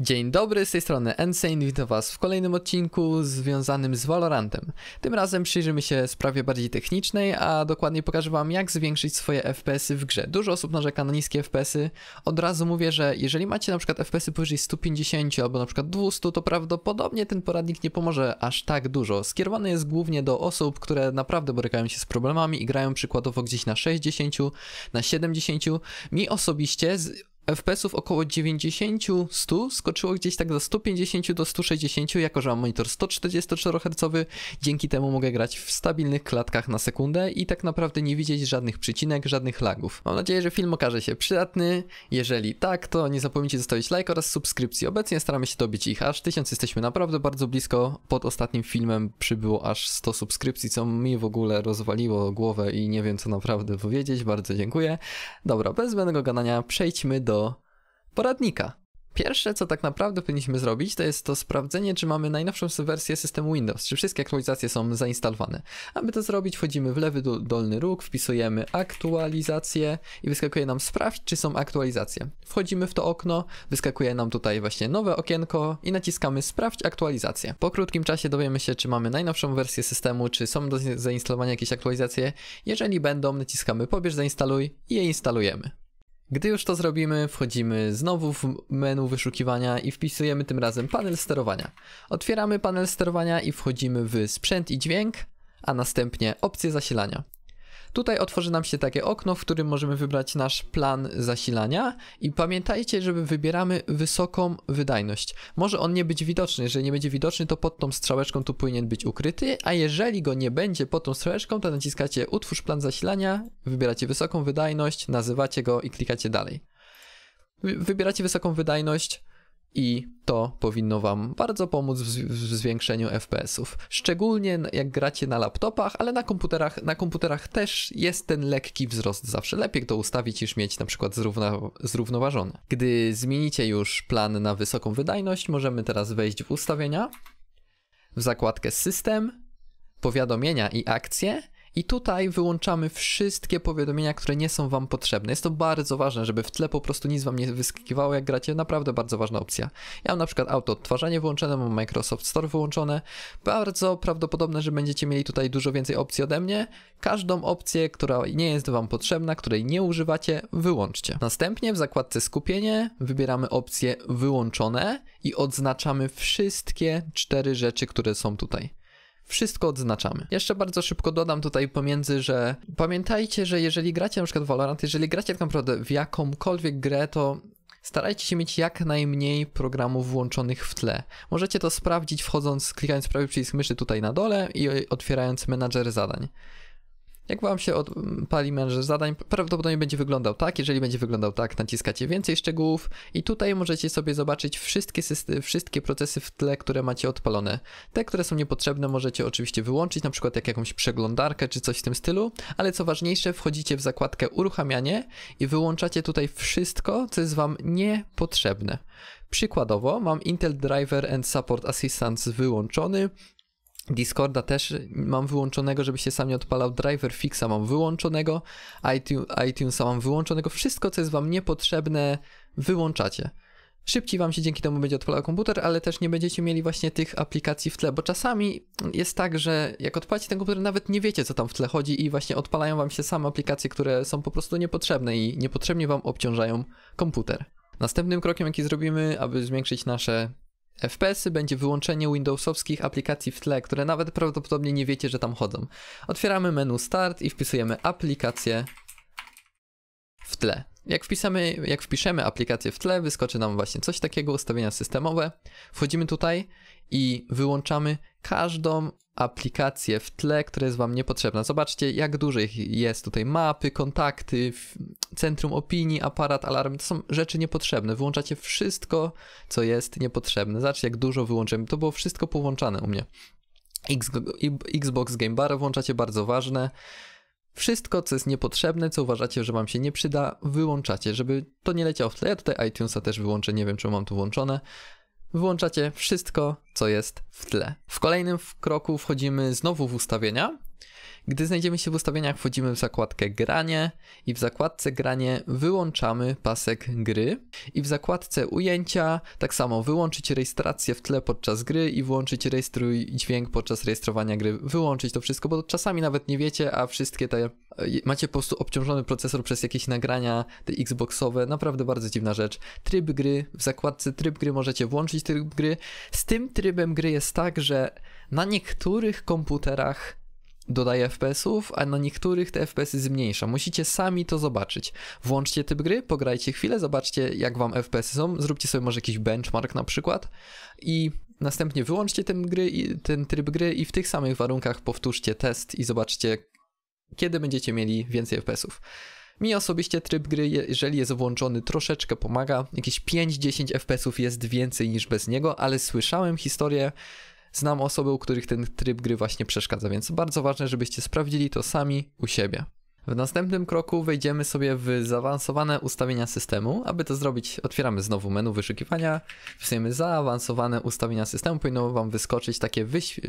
Dzień dobry, z tej strony Ensane, witam was w kolejnym odcinku związanym z Valorantem. Tym razem przyjrzymy się sprawie bardziej technicznej, a dokładnie pokażę wam jak zwiększyć swoje FPS-y w grze. Dużo osób narzeka na niskie FPS-y. Od razu mówię, że jeżeli macie na przykład FPS-y powyżej 150 albo na przykład 200, to prawdopodobnie ten poradnik nie pomoże aż tak dużo. Skierowany jest głównie do osób, które naprawdę borykają się z problemami i grają przykładowo gdzieś na 60, na 70. Mi osobiście... Z FPS-ów około 90-100 skoczyło gdzieś tak do 150 do 160, jako że mam monitor 144 Hz, dzięki temu mogę grać w stabilnych klatkach na sekundę i tak naprawdę nie widzieć żadnych przycinek, żadnych lagów. Mam nadzieję, że film okaże się przydatny, jeżeli tak, to nie zapomnijcie zostawić like oraz subskrypcji. Obecnie staramy się dobić ich aż 1000, jesteśmy naprawdę bardzo blisko, pod ostatnim filmem przybyło aż 100 subskrypcji, co mi w ogóle rozwaliło głowę i nie wiem co naprawdę powiedzieć, bardzo dziękuję. Dobra, bez zbędnego gadania przejdźmy do do poradnika. Pierwsze, co tak naprawdę powinniśmy zrobić, to jest to sprawdzenie, czy mamy najnowszą wersję systemu Windows, czy wszystkie aktualizacje są zainstalowane. Aby to zrobić, wchodzimy w lewy dolny róg, wpisujemy aktualizacje i wyskakuje nam sprawdź, czy są aktualizacje. Wchodzimy w to okno, wyskakuje nam tutaj właśnie nowe okienko i naciskamy sprawdź aktualizacje. Po krótkim czasie dowiemy się, czy mamy najnowszą wersję systemu, czy są do zainstalowania jakieś aktualizacje. Jeżeli będą, naciskamy pobierz zainstaluj i je instalujemy. Gdy już to zrobimy, wchodzimy znowu w menu wyszukiwania i wpisujemy tym razem panel sterowania. Otwieramy panel sterowania i wchodzimy w sprzęt i dźwięk, a następnie opcje zasilania. Tutaj otworzy nam się takie okno, w którym możemy wybrać nasz plan zasilania i pamiętajcie, żeby wybieramy wysoką wydajność. Może on nie być widoczny, jeżeli nie będzie widoczny to pod tą strzałeczką tu powinien być ukryty, a jeżeli go nie będzie pod tą strzałeczką to naciskacie utwórz plan zasilania, wybieracie wysoką wydajność, nazywacie go i klikacie dalej. Wybieracie wysoką wydajność, i to powinno Wam bardzo pomóc w, w zwiększeniu FPS-ów. Szczególnie jak gracie na laptopach, ale na komputerach, na komputerach też jest ten lekki wzrost. Zawsze lepiej to ustawić niż mieć na przykład zrówna, zrównoważone. Gdy zmienicie już plan na wysoką wydajność, możemy teraz wejść w ustawienia, w zakładkę system, powiadomienia i akcje i tutaj wyłączamy wszystkie powiadomienia, które nie są Wam potrzebne. Jest to bardzo ważne, żeby w tle po prostu nic Wam nie wyskakiwało, jak gracie. Naprawdę bardzo ważna opcja. Ja mam na przykład auto odtwarzanie wyłączone, mam Microsoft Store wyłączone. Bardzo prawdopodobne, że będziecie mieli tutaj dużo więcej opcji ode mnie. Każdą opcję, która nie jest Wam potrzebna, której nie używacie, wyłączcie. Następnie w zakładce skupienie wybieramy opcję wyłączone i odznaczamy wszystkie cztery rzeczy, które są tutaj. Wszystko odznaczamy. Jeszcze bardzo szybko dodam tutaj pomiędzy, że pamiętajcie, że jeżeli gracie na przykład w Valorant, jeżeli gracie tak naprawdę w jakąkolwiek grę, to starajcie się mieć jak najmniej programów włączonych w tle. Możecie to sprawdzić wchodząc, klikając prawy przycisk myszy tutaj na dole i otwierając menadżer zadań. Jak wam się odpali mężesz zadań, prawdopodobnie będzie wyglądał tak. Jeżeli będzie wyglądał tak, naciskacie więcej szczegółów i tutaj możecie sobie zobaczyć wszystkie, systemy, wszystkie procesy w tle, które macie odpalone. Te, które są niepotrzebne możecie oczywiście wyłączyć, na przykład jak jakąś przeglądarkę czy coś w tym stylu, ale co ważniejsze wchodzicie w zakładkę uruchamianie i wyłączacie tutaj wszystko, co jest wam niepotrzebne. Przykładowo mam Intel Driver and Support Assistance wyłączony, Discorda też mam wyłączonego, żeby się sam nie odpalał. Driver Fixa mam wyłączonego, iTunes, iTunesa mam wyłączonego. Wszystko, co jest wam niepotrzebne, wyłączacie. Szybciej wam się dzięki temu będzie odpalał komputer, ale też nie będziecie mieli właśnie tych aplikacji w tle, bo czasami jest tak, że jak odpalacie ten komputer, nawet nie wiecie, co tam w tle chodzi i właśnie odpalają wam się same aplikacje, które są po prostu niepotrzebne i niepotrzebnie wam obciążają komputer. Następnym krokiem, jaki zrobimy, aby zwiększyć nasze FPS-y będzie wyłączenie Windowsowskich aplikacji w tle, które nawet prawdopodobnie nie wiecie, że tam chodzą. Otwieramy menu Start i wpisujemy aplikację w tle. Jak, wpisamy, jak wpiszemy aplikację w tle, wyskoczy nam właśnie coś takiego, ustawienia systemowe. Wchodzimy tutaj i wyłączamy każdą aplikację w tle, która jest Wam niepotrzebna. Zobaczcie, jak dużo jest tutaj mapy, kontakty, centrum opinii, aparat, alarm. To są rzeczy niepotrzebne. Wyłączacie wszystko, co jest niepotrzebne. Zobaczcie, jak dużo wyłączymy. To było wszystko połączane u mnie. Xbox Game Bar włączacie bardzo ważne. Wszystko, co jest niepotrzebne, co uważacie, że wam się nie przyda, wyłączacie, żeby to nie leciało w tle. Ja tutaj iTunesa też wyłączę, nie wiem, czy mam tu włączone. Wyłączacie wszystko, co jest w tle. W kolejnym kroku wchodzimy znowu w ustawienia gdy znajdziemy się w ustawieniach, wchodzimy w zakładkę granie i w zakładce granie wyłączamy pasek gry i w zakładce ujęcia tak samo wyłączyć rejestrację w tle podczas gry i włączyć rejestruj dźwięk podczas rejestrowania gry. Wyłączyć to wszystko, bo czasami nawet nie wiecie, a wszystkie te macie po prostu obciążony procesor przez jakieś nagrania te Xboxowe, naprawdę bardzo dziwna rzecz. Tryb gry, w zakładce tryb gry możecie włączyć tryb gry. Z tym trybem gry jest tak, że na niektórych komputerach dodaje FPS-ów, a na niektórych te FPS-y zmniejsza. Musicie sami to zobaczyć. Włączcie typ gry, pograjcie chwilę, zobaczcie jak wam FPS-y są, zróbcie sobie może jakiś benchmark na przykład i następnie wyłączcie ten, gry, ten tryb gry i w tych samych warunkach powtórzcie test i zobaczcie kiedy będziecie mieli więcej FPS-ów. Mi osobiście tryb gry, jeżeli jest włączony, troszeczkę pomaga. Jakieś 5-10 FPS-ów jest więcej niż bez niego, ale słyszałem historię znam osoby, u których ten tryb gry właśnie przeszkadza, więc bardzo ważne, żebyście sprawdzili to sami u siebie. W następnym kroku wejdziemy sobie w zaawansowane ustawienia systemu. Aby to zrobić, otwieramy znowu menu wyszukiwania, wpisujemy zaawansowane ustawienia systemu, powinno Wam wyskoczyć takie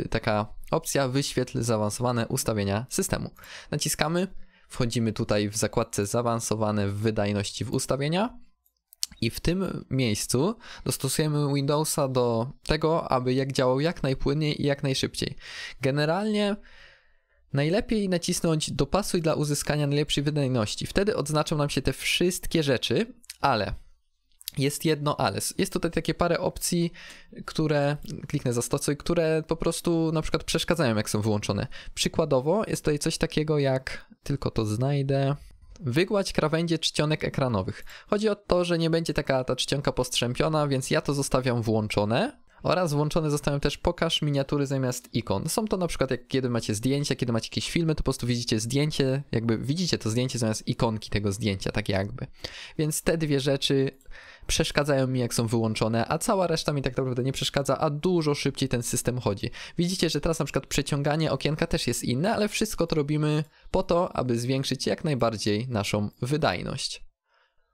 taka opcja wyświetl zaawansowane ustawienia systemu. Naciskamy, wchodzimy tutaj w zakładce zaawansowane w wydajności w ustawienia i w tym miejscu dostosujemy Windowsa do tego, aby jak działał jak najpłynniej i jak najszybciej. Generalnie najlepiej nacisnąć dopasuj dla uzyskania najlepszej wydajności. Wtedy odznaczą nam się te wszystkie rzeczy, ale jest jedno ale. Jest tutaj takie parę opcji, które kliknę zastosuj, które po prostu na przykład przeszkadzają, jak są wyłączone. Przykładowo jest tutaj coś takiego jak tylko to znajdę. Wygłać krawędzie czcionek ekranowych. Chodzi o to, że nie będzie taka ta czcionka postrzępiona, więc ja to zostawiam włączone, oraz włączone zostają też pokaż miniatury zamiast ikon. Są to na przykład jak kiedy macie zdjęcia, kiedy macie jakieś filmy, to po prostu widzicie zdjęcie, jakby widzicie to zdjęcie zamiast ikonki tego zdjęcia, tak jakby. Więc te dwie rzeczy przeszkadzają mi, jak są wyłączone, a cała reszta mi tak naprawdę nie przeszkadza, a dużo szybciej ten system chodzi. Widzicie, że teraz na przykład przeciąganie okienka też jest inne, ale wszystko to robimy po to, aby zwiększyć jak najbardziej naszą wydajność.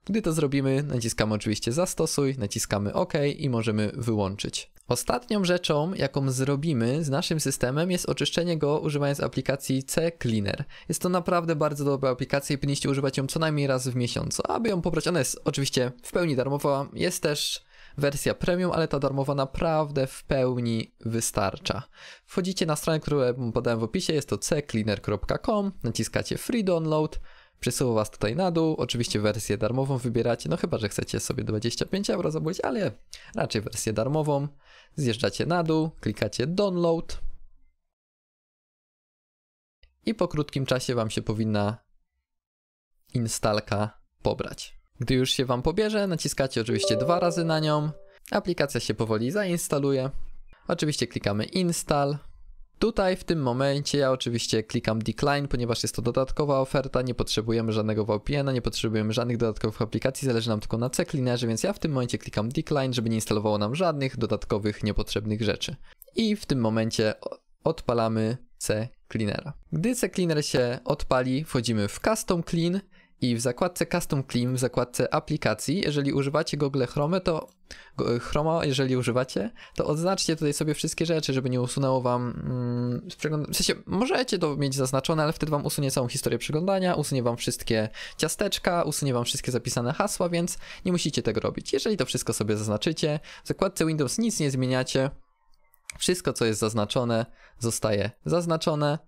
Gdy to zrobimy, naciskamy oczywiście zastosuj, naciskamy OK i możemy wyłączyć. Ostatnią rzeczą, jaką zrobimy z naszym systemem jest oczyszczenie go używając aplikacji CCleaner. Jest to naprawdę bardzo dobra aplikacja i powinniście używać ją co najmniej raz w miesiącu. Aby ją pobrać, ona jest oczywiście w pełni darmowa, jest też wersja premium, ale ta darmowa naprawdę w pełni wystarcza. Wchodzicie na stronę, którą podałem w opisie, jest to ccleaner.com, naciskacie free download, przesuwa was tutaj na dół. Oczywiście wersję darmową wybieracie, no chyba, że chcecie sobie 25 euro zabudzić, ale raczej wersję darmową. Zjeżdżacie na dół, klikacie download i po krótkim czasie wam się powinna instalka pobrać. Gdy już się wam pobierze, naciskacie oczywiście dwa razy na nią. Aplikacja się powoli zainstaluje. Oczywiście klikamy install. Tutaj w tym momencie ja oczywiście klikam decline, ponieważ jest to dodatkowa oferta, nie potrzebujemy żadnego VPN-a, nie potrzebujemy żadnych dodatkowych aplikacji, zależy nam tylko na Cleanerze, więc ja w tym momencie klikam decline, żeby nie instalowało nam żadnych dodatkowych niepotrzebnych rzeczy. I w tym momencie odpalamy C Cleanera. Gdy C Cleaner się odpali, wchodzimy w Custom Clean i w zakładce Custom Clean, w zakładce aplikacji, jeżeli używacie Google Chrome, to Chroma, jeżeli używacie, to odznaczcie tutaj sobie wszystkie rzeczy, żeby nie usunęło wam mm, W sensie możecie to mieć zaznaczone, ale wtedy wam usunie całą historię przeglądania, usunie wam wszystkie ciasteczka, usunie wam wszystkie zapisane hasła, więc nie musicie tego robić. Jeżeli to wszystko sobie zaznaczycie, w zakładce Windows nic nie zmieniacie. Wszystko, co jest zaznaczone, zostaje zaznaczone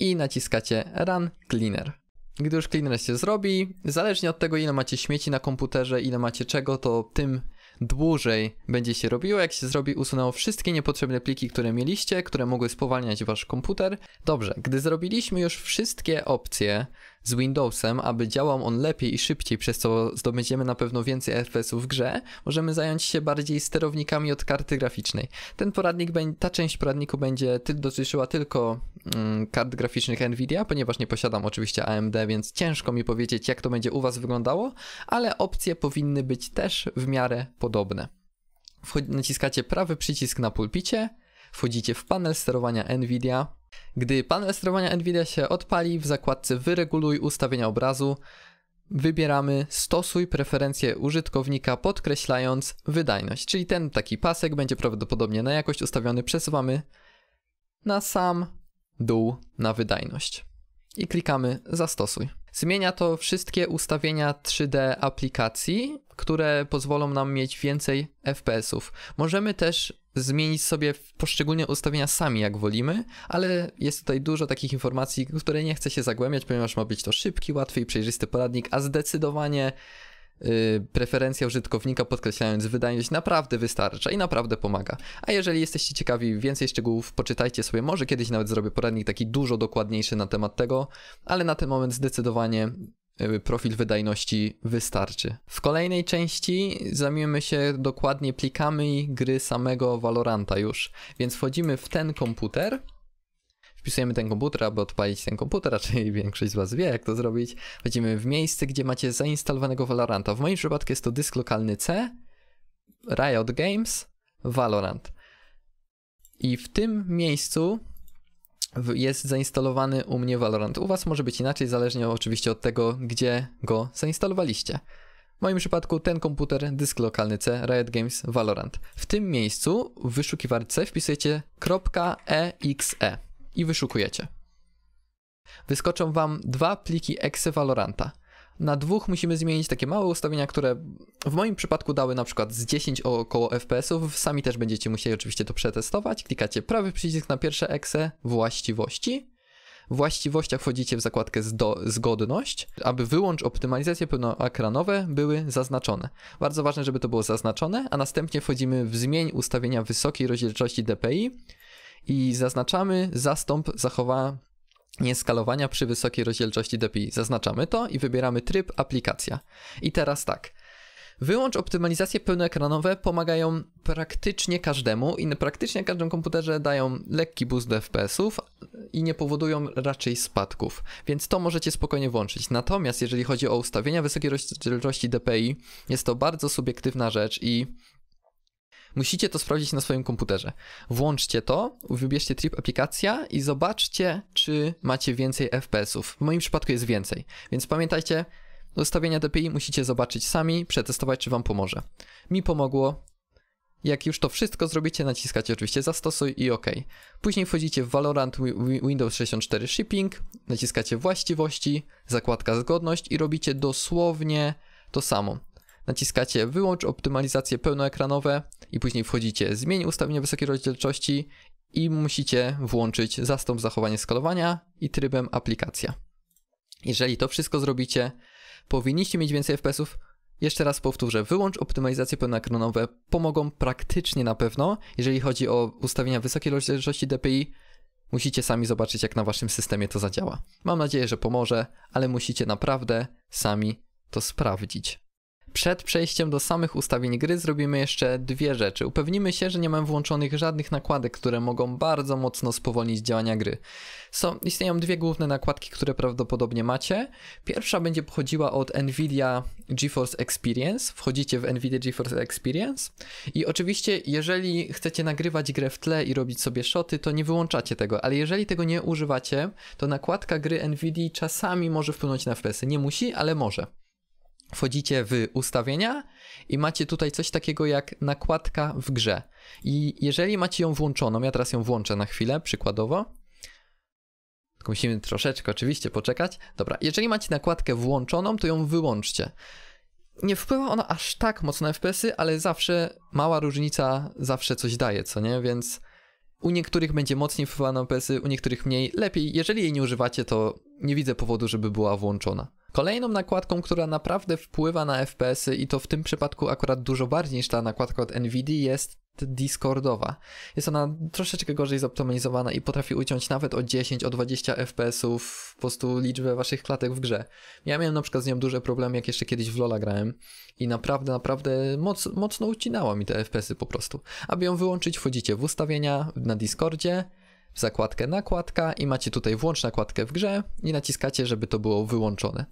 i naciskacie Run Cleaner. Gdy już Cleaner się zrobi, zależnie od tego ile macie śmieci na komputerze, ile macie czego, to tym dłużej będzie się robiło. Jak się zrobi, usunęło wszystkie niepotrzebne pliki, które mieliście, które mogły spowalniać wasz komputer. Dobrze, gdy zrobiliśmy już wszystkie opcje, z Windowsem, aby działał on lepiej i szybciej, przez co zdobędziemy na pewno więcej FPS-ów w grze, możemy zająć się bardziej sterownikami od karty graficznej. Ten poradnik, ta część poradniku będzie dotyczyła tylko mm, kart graficznych Nvidia, ponieważ nie posiadam oczywiście AMD, więc ciężko mi powiedzieć jak to będzie u Was wyglądało, ale opcje powinny być też w miarę podobne. naciskacie prawy przycisk na pulpicie, wchodzicie w panel sterowania NVIDIA. Gdy panel sterowania NVIDIA się odpali, w zakładce Wyreguluj ustawienia obrazu wybieramy Stosuj preferencje użytkownika podkreślając wydajność, czyli ten taki pasek będzie prawdopodobnie na jakość ustawiony, przesuwamy na sam dół na wydajność i klikamy Zastosuj. Zmienia to wszystkie ustawienia 3D aplikacji, które pozwolą nam mieć więcej FPS-ów. Możemy też zmienić sobie poszczególne ustawienia sami, jak wolimy, ale jest tutaj dużo takich informacji, które nie chcę się zagłębiać, ponieważ ma być to szybki, łatwy i przejrzysty poradnik, a zdecydowanie y, preferencja użytkownika, podkreślając wydajność, naprawdę wystarcza i naprawdę pomaga. A jeżeli jesteście ciekawi więcej szczegółów, poczytajcie sobie, może kiedyś nawet zrobię poradnik taki dużo dokładniejszy na temat tego, ale na ten moment zdecydowanie profil wydajności wystarczy. W kolejnej części zajmiemy się dokładnie plikami gry samego Valoranta już, więc wchodzimy w ten komputer, wpisujemy ten komputer, aby odpalić ten komputer, raczej większość z Was wie jak to zrobić. Wchodzimy w miejsce, gdzie macie zainstalowanego Valoranta. W moim przypadku jest to dysk lokalny C, Riot Games, Valorant. I w tym miejscu jest zainstalowany u mnie Valorant. U Was może być inaczej, zależnie oczywiście od tego, gdzie go zainstalowaliście. W moim przypadku ten komputer, dysk lokalny C, Riot Games, Valorant. W tym miejscu w wyszukiwarce wpisujecie .exe e i wyszukujecie. Wyskoczą Wam dwa pliki exe Valoranta. Na dwóch musimy zmienić takie małe ustawienia, które w moim przypadku dały na przykład z 10 około FPS-ów. Sami też będziecie musieli oczywiście to przetestować. Klikacie prawy przycisk na pierwsze ekse, właściwości. W właściwościach wchodzicie w zakładkę zdo, zgodność, aby wyłącz optymalizacje pełnoekranowe były zaznaczone. Bardzo ważne, żeby to było zaznaczone, a następnie wchodzimy w zmień ustawienia wysokiej rozdzielczości DPI i zaznaczamy zastąp zachowa nieskalowania przy wysokiej rozdzielczości DPI. Zaznaczamy to i wybieramy tryb aplikacja. I teraz tak. Wyłącz optymalizacje pełnoekranowe pomagają praktycznie każdemu i praktycznie każdym komputerze dają lekki boost do FPS-ów i nie powodują raczej spadków, więc to możecie spokojnie włączyć. Natomiast jeżeli chodzi o ustawienia wysokiej rozdzielczości DPI, jest to bardzo subiektywna rzecz i Musicie to sprawdzić na swoim komputerze. Włączcie to, wybierzcie tryb aplikacja i zobaczcie, czy macie więcej FPS-ów. W moim przypadku jest więcej, więc pamiętajcie, ustawienia DPI musicie zobaczyć sami, przetestować, czy wam pomoże. Mi pomogło. Jak już to wszystko zrobicie, naciskacie oczywiście zastosuj i OK. Później wchodzicie w Valorant Windows 64 Shipping, naciskacie właściwości, zakładka zgodność i robicie dosłownie to samo naciskacie wyłącz optymalizacje pełnoekranowe i później wchodzicie zmień ustawienia wysokiej rozdzielczości i musicie włączyć zastąp zachowanie skalowania i trybem aplikacja. Jeżeli to wszystko zrobicie, powinniście mieć więcej FPS-ów. Jeszcze raz powtórzę, wyłącz optymalizacje pełnoekranowe pomogą praktycznie na pewno. Jeżeli chodzi o ustawienia wysokiej rozdzielczości DPI, musicie sami zobaczyć jak na waszym systemie to zadziała. Mam nadzieję, że pomoże, ale musicie naprawdę sami to sprawdzić. Przed przejściem do samych ustawień gry zrobimy jeszcze dwie rzeczy. Upewnimy się, że nie mam włączonych żadnych nakładek, które mogą bardzo mocno spowolnić działania gry. Są, istnieją dwie główne nakładki, które prawdopodobnie macie. Pierwsza będzie pochodziła od Nvidia GeForce Experience. Wchodzicie w Nvidia GeForce Experience i oczywiście jeżeli chcecie nagrywać grę w tle i robić sobie shoty, to nie wyłączacie tego, ale jeżeli tego nie używacie, to nakładka gry Nvidia czasami może wpłynąć na FPS. -y. Nie musi, ale może wchodzicie w ustawienia i macie tutaj coś takiego jak nakładka w grze. I jeżeli macie ją włączoną, ja teraz ją włączę na chwilę przykładowo. Tylko musimy troszeczkę oczywiście poczekać. Dobra, jeżeli macie nakładkę włączoną, to ją wyłączcie. Nie wpływa ona aż tak mocno na FPS-y, ale zawsze mała różnica zawsze coś daje, co nie? Więc u niektórych będzie mocniej wpływała na FPS-y, u niektórych mniej. Lepiej, jeżeli jej nie używacie, to nie widzę powodu, żeby była włączona. Kolejną nakładką, która naprawdę wpływa na FPS-y i to w tym przypadku akurat dużo bardziej niż ta nakładka od NVD y, jest Discordowa. Jest ona troszeczkę gorzej zoptymalizowana i potrafi uciąć nawet o 10, o 20 FPS-ów po prostu liczbę waszych klatek w grze. Ja miałem na przykład z nią duże problemy, jak jeszcze kiedyś w Lola grałem i naprawdę, naprawdę moc, mocno ucinała mi te FPS-y po prostu. Aby ją wyłączyć, wchodzicie w ustawienia na Discordzie, w zakładkę nakładka i macie tutaj włącz nakładkę w grze i naciskacie, żeby to było wyłączone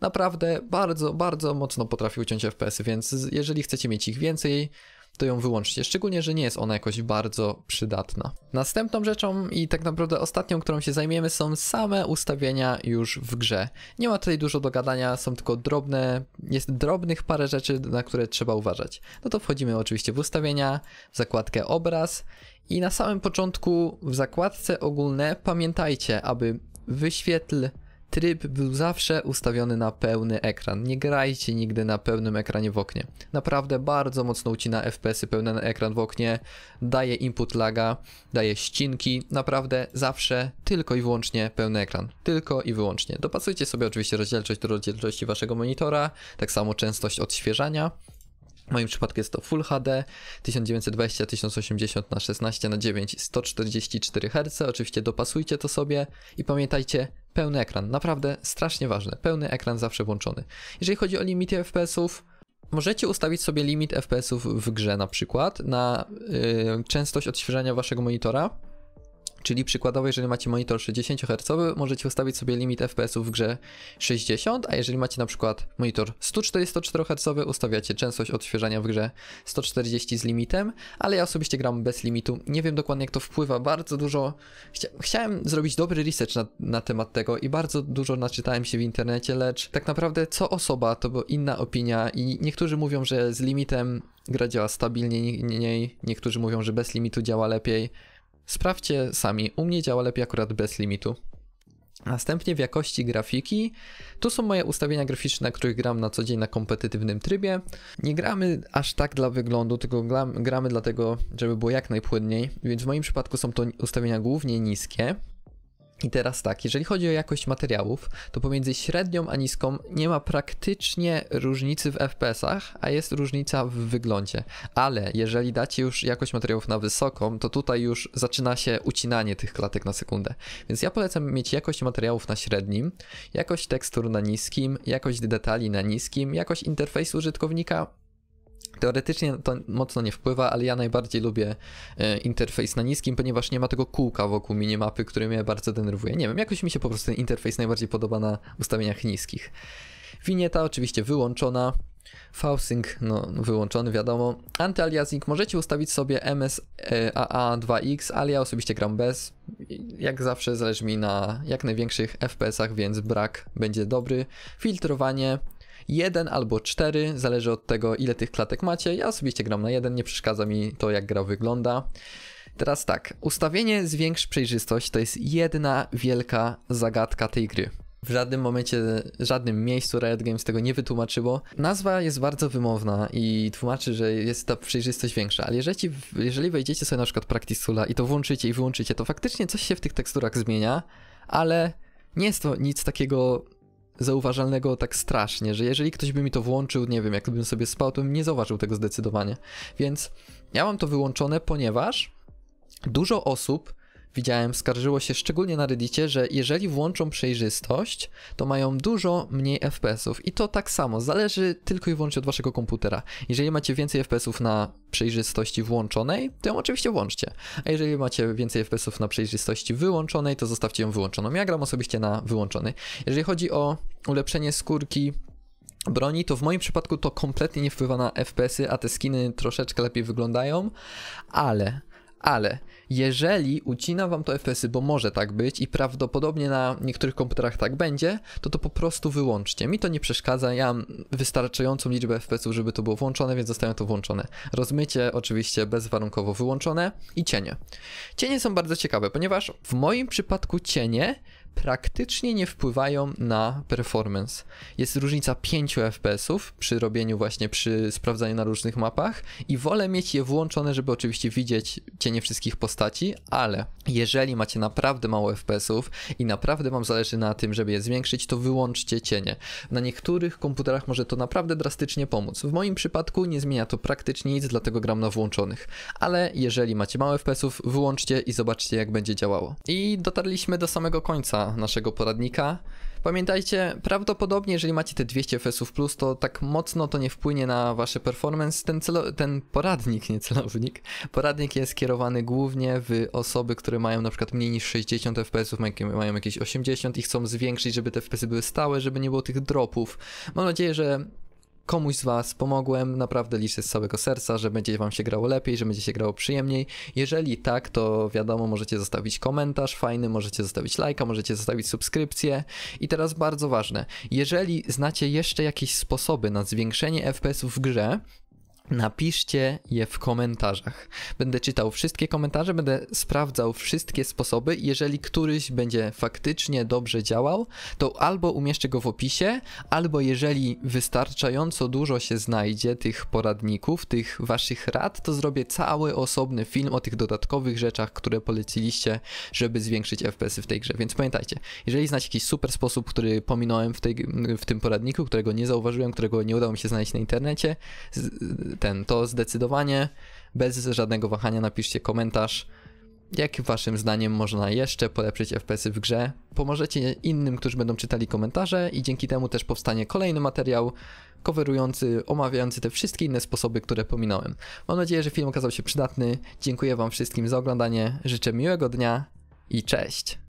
naprawdę bardzo, bardzo mocno potrafi uciąć fps więc jeżeli chcecie mieć ich więcej, to ją wyłączcie, szczególnie, że nie jest ona jakoś bardzo przydatna. Następną rzeczą i tak naprawdę ostatnią, którą się zajmiemy są same ustawienia już w grze. Nie ma tutaj dużo do gadania, są tylko drobne, jest drobnych parę rzeczy, na które trzeba uważać. No to wchodzimy oczywiście w ustawienia, w zakładkę obraz i na samym początku w zakładce ogólne pamiętajcie, aby wyświetl Tryb był zawsze ustawiony na pełny ekran. Nie grajcie nigdy na pełnym ekranie w oknie. Naprawdę bardzo mocno ucina FPS-y pełny ekran w oknie, daje input laga, daje ścinki. Naprawdę zawsze tylko i wyłącznie pełny ekran. Tylko i wyłącznie. Dopasujcie sobie oczywiście rozdzielczość do rozdzielczości waszego monitora, tak samo częstość odświeżania. W moim przypadku jest to Full HD 1920-1080 na 16 na 9 144 Hz. Oczywiście dopasujcie to sobie i pamiętajcie, pełny ekran, naprawdę strasznie ważne, pełny ekran zawsze włączony. Jeżeli chodzi o limity FPS-ów, możecie ustawić sobie limit FPS-ów w grze na przykład na yy, częstość odświeżania waszego monitora Czyli przykładowo, jeżeli macie monitor 60 Hz, możecie ustawić sobie limit fps u w grze 60, a jeżeli macie na przykład monitor 144 Hz, ustawiacie częstość odświeżania w grze 140 z limitem, ale ja osobiście gram bez limitu. Nie wiem dokładnie jak to wpływa, bardzo dużo. Chcia chciałem zrobić dobry research na, na temat tego i bardzo dużo naczytałem się w internecie, lecz tak naprawdę co osoba to była inna opinia i niektórzy mówią, że z limitem gra działa stabilniej, nie, nie, niektórzy mówią, że bez limitu działa lepiej. Sprawdźcie sami, u mnie działa lepiej akurat bez limitu. Następnie w jakości grafiki, tu są moje ustawienia graficzne, których gram na co dzień na kompetytywnym trybie. Nie gramy aż tak dla wyglądu, tylko gramy dlatego, żeby było jak najpłynniej, więc w moim przypadku są to ustawienia głównie niskie. I teraz tak, jeżeli chodzi o jakość materiałów, to pomiędzy średnią a niską nie ma praktycznie różnicy w FPS-ach, a jest różnica w wyglądzie. Ale jeżeli dacie już jakość materiałów na wysoką, to tutaj już zaczyna się ucinanie tych klatek na sekundę. Więc ja polecam mieć jakość materiałów na średnim, jakość tekstur na niskim, jakość detali na niskim, jakość interfejsu użytkownika Teoretycznie to mocno nie wpływa, ale ja najbardziej lubię e, interfejs na niskim, ponieważ nie ma tego kółka wokół minimapy, który mnie bardzo denerwuje. Nie wiem, jakoś mi się po prostu ten interfejs najbardziej podoba na ustawieniach niskich. Winieta oczywiście wyłączona. Fausing, no wyłączony wiadomo. Antyaliasing możecie ustawić sobie MSAA2X, ale ja osobiście gram bez. Jak zawsze zależy mi na jak największych FPS-ach, więc brak będzie dobry. Filtrowanie, jeden albo cztery, zależy od tego ile tych klatek macie. Ja osobiście gram na jeden, nie przeszkadza mi to jak gra wygląda. Teraz tak, ustawienie zwiększ przejrzystość to jest jedna wielka zagadka tej gry. W żadnym momencie, w żadnym miejscu Riot Games tego nie wytłumaczyło. Nazwa jest bardzo wymowna i tłumaczy, że jest ta przejrzystość większa, ale jeżeli, jeżeli wejdziecie sobie na przykład Practice Toola i to włączycie i wyłączycie, to faktycznie coś się w tych teksturach zmienia, ale nie jest to nic takiego zauważalnego tak strasznie, że jeżeli ktoś by mi to włączył, nie wiem, jakbym sobie spał, to bym nie zauważył tego zdecydowanie. Więc ja mam to wyłączone, ponieważ dużo osób widziałem, skarżyło się szczególnie na Reddicie, że jeżeli włączą przejrzystość, to mają dużo mniej FPS-ów. I to tak samo, zależy tylko i wyłącznie od waszego komputera. Jeżeli macie więcej FPS-ów na przejrzystości włączonej, to ją oczywiście włączcie. A jeżeli macie więcej FPS-ów na przejrzystości wyłączonej, to zostawcie ją wyłączoną. Ja gram osobiście na wyłączony. Jeżeli chodzi o ulepszenie skórki broni, to w moim przypadku to kompletnie nie wpływa na FPS-y, a te skiny troszeczkę lepiej wyglądają, ale ale jeżeli ucina wam to FPS-y, bo może tak być i prawdopodobnie na niektórych komputerach tak będzie, to to po prostu wyłączcie. Mi to nie przeszkadza, ja mam wystarczającą liczbę FPS-ów, żeby to było włączone, więc zostają to włączone. Rozmycie oczywiście bezwarunkowo wyłączone i cienie. Cienie są bardzo ciekawe, ponieważ w moim przypadku cienie praktycznie nie wpływają na performance. Jest różnica 5 FPS-ów przy robieniu właśnie, przy sprawdzaniu na różnych mapach i wolę mieć je włączone, żeby oczywiście widzieć cienie wszystkich postaci, ale jeżeli macie naprawdę mało FPS-ów i naprawdę wam zależy na tym, żeby je zwiększyć, to wyłączcie cienie. Na niektórych komputerach może to naprawdę drastycznie pomóc. W moim przypadku nie zmienia to praktycznie nic, dlatego gram na włączonych. Ale jeżeli macie mało FPS-ów, wyłączcie i zobaczcie jak będzie działało. I dotarliśmy do samego końca naszego poradnika. Pamiętajcie, prawdopodobnie jeżeli macie te 200 FPS plus, to tak mocno to nie wpłynie na wasze performance. Ten, celo, ten poradnik, nie celownik, poradnik jest skierowany głównie w osoby, które mają na przykład mniej niż 60 FPS-ów, mają jakieś 80 i chcą zwiększyć, żeby te FPS-y były stałe, żeby nie było tych dropów. Mam nadzieję, że komuś z Was pomogłem, naprawdę liczę z całego serca, że będzie Wam się grało lepiej, że będzie się grało przyjemniej. Jeżeli tak, to wiadomo, możecie zostawić komentarz fajny, możecie zostawić lajka, możecie zostawić subskrypcję. I teraz bardzo ważne, jeżeli znacie jeszcze jakieś sposoby na zwiększenie FPS-ów w grze, Napiszcie je w komentarzach. Będę czytał wszystkie komentarze, będę sprawdzał wszystkie sposoby. Jeżeli któryś będzie faktycznie dobrze działał, to albo umieszczę go w opisie, albo jeżeli wystarczająco dużo się znajdzie tych poradników, tych waszych rad, to zrobię cały osobny film o tych dodatkowych rzeczach, które poleciliście, żeby zwiększyć FPS-y w tej grze. Więc pamiętajcie, jeżeli znacie jakiś super sposób, który pominąłem w, tej, w tym poradniku, którego nie zauważyłem, którego nie udało mi się znaleźć na internecie, ten, to zdecydowanie bez żadnego wahania napiszcie komentarz, jak waszym zdaniem można jeszcze polepszyć FPS-y w grze. Pomożecie innym, którzy będą czytali komentarze i dzięki temu też powstanie kolejny materiał coverujący, omawiający te wszystkie inne sposoby, które pominąłem. Mam nadzieję, że film okazał się przydatny. Dziękuję wam wszystkim za oglądanie, życzę miłego dnia i cześć!